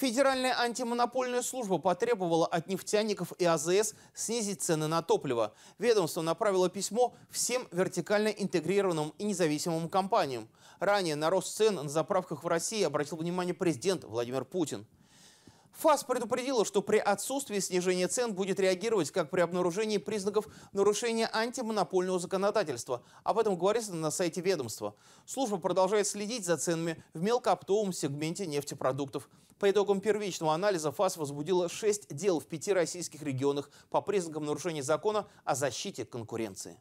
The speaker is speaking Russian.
Федеральная антимонопольная служба потребовала от нефтяников и АЗС снизить цены на топливо. Ведомство направило письмо всем вертикально интегрированным и независимым компаниям. Ранее на рост цен на заправках в России обратил внимание президент Владимир Путин. ФАС предупредила, что при отсутствии снижения цен будет реагировать как при обнаружении признаков нарушения антимонопольного законодательства. Об этом говорится на сайте ведомства. Служба продолжает следить за ценами в мелкооптовом сегменте нефтепродуктов. По итогам первичного анализа ФАС возбудила 6 дел в пяти российских регионах по признакам нарушения закона о защите конкуренции.